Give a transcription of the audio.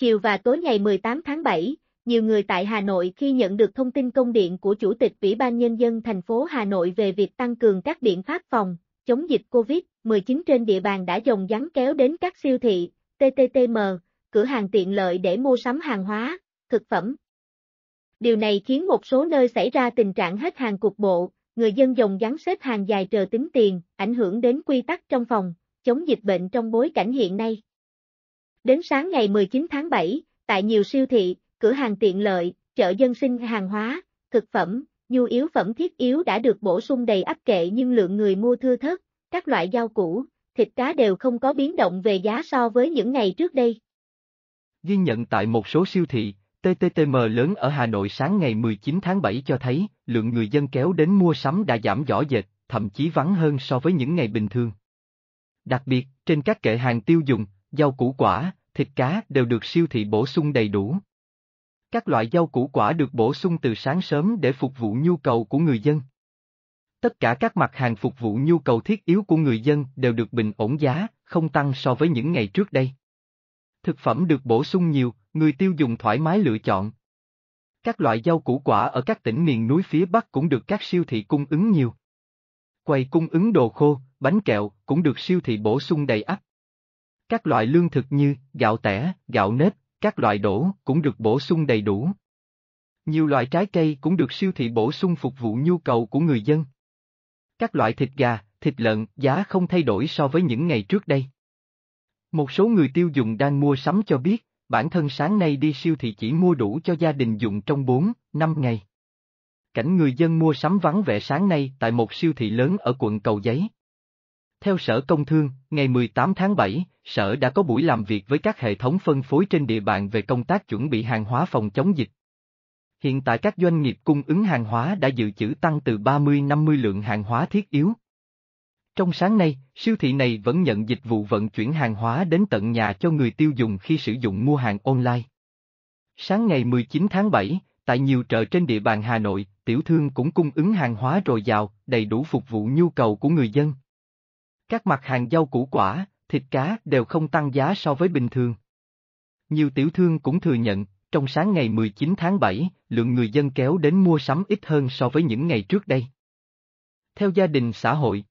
Chiều và tối ngày 18 tháng 7, nhiều người tại Hà Nội khi nhận được thông tin công điện của Chủ tịch Ủy ban Nhân dân thành phố Hà Nội về việc tăng cường các biện pháp phòng, chống dịch COVID-19 trên địa bàn đã dòng dắn kéo đến các siêu thị, TTTM, cửa hàng tiện lợi để mua sắm hàng hóa, thực phẩm. Điều này khiến một số nơi xảy ra tình trạng hết hàng cục bộ, người dân dòng dắn xếp hàng dài chờ tính tiền, ảnh hưởng đến quy tắc trong phòng, chống dịch bệnh trong bối cảnh hiện nay. Đến sáng ngày 19 tháng 7, tại nhiều siêu thị, cửa hàng tiện lợi, chợ dân sinh hàng hóa, thực phẩm, nhu yếu phẩm thiết yếu đã được bổ sung đầy ắp kệ nhưng lượng người mua thưa thớt, các loại rau củ, thịt cá đều không có biến động về giá so với những ngày trước đây. Ghi nhận tại một số siêu thị, TTTM lớn ở Hà Nội sáng ngày 19 tháng 7 cho thấy, lượng người dân kéo đến mua sắm đã giảm rõ rệt, thậm chí vắng hơn so với những ngày bình thường. Đặc biệt, trên các kệ hàng tiêu dùng, rau củ quả, thịt cá đều được siêu thị bổ sung đầy đủ. Các loại rau củ quả được bổ sung từ sáng sớm để phục vụ nhu cầu của người dân. Tất cả các mặt hàng phục vụ nhu cầu thiết yếu của người dân đều được bình ổn giá, không tăng so với những ngày trước đây. Thực phẩm được bổ sung nhiều, người tiêu dùng thoải mái lựa chọn. Các loại rau củ quả ở các tỉnh miền núi phía Bắc cũng được các siêu thị cung ứng nhiều. Quầy cung ứng đồ khô, bánh kẹo cũng được siêu thị bổ sung đầy ắp. Các loại lương thực như gạo tẻ, gạo nếp, các loại đổ cũng được bổ sung đầy đủ. Nhiều loại trái cây cũng được siêu thị bổ sung phục vụ nhu cầu của người dân. Các loại thịt gà, thịt lợn giá không thay đổi so với những ngày trước đây. Một số người tiêu dùng đang mua sắm cho biết, bản thân sáng nay đi siêu thị chỉ mua đủ cho gia đình dùng trong 4, 5 ngày. Cảnh người dân mua sắm vắng vẻ sáng nay tại một siêu thị lớn ở quận Cầu Giấy. Theo Sở Công Thương, ngày 18 tháng 7, sở đã có buổi làm việc với các hệ thống phân phối trên địa bàn về công tác chuẩn bị hàng hóa phòng chống dịch. Hiện tại các doanh nghiệp cung ứng hàng hóa đã dự trữ tăng từ 30-50 lượng hàng hóa thiết yếu. Trong sáng nay, siêu thị này vẫn nhận dịch vụ vận chuyển hàng hóa đến tận nhà cho người tiêu dùng khi sử dụng mua hàng online. Sáng ngày 19 tháng 7, tại nhiều chợ trên địa bàn Hà Nội, tiểu thương cũng cung ứng hàng hóa dồi dào, đầy đủ phục vụ nhu cầu của người dân. Các mặt hàng rau củ quả, thịt cá đều không tăng giá so với bình thường. Nhiều tiểu thương cũng thừa nhận, trong sáng ngày 19 tháng 7, lượng người dân kéo đến mua sắm ít hơn so với những ngày trước đây. Theo gia đình xã hội,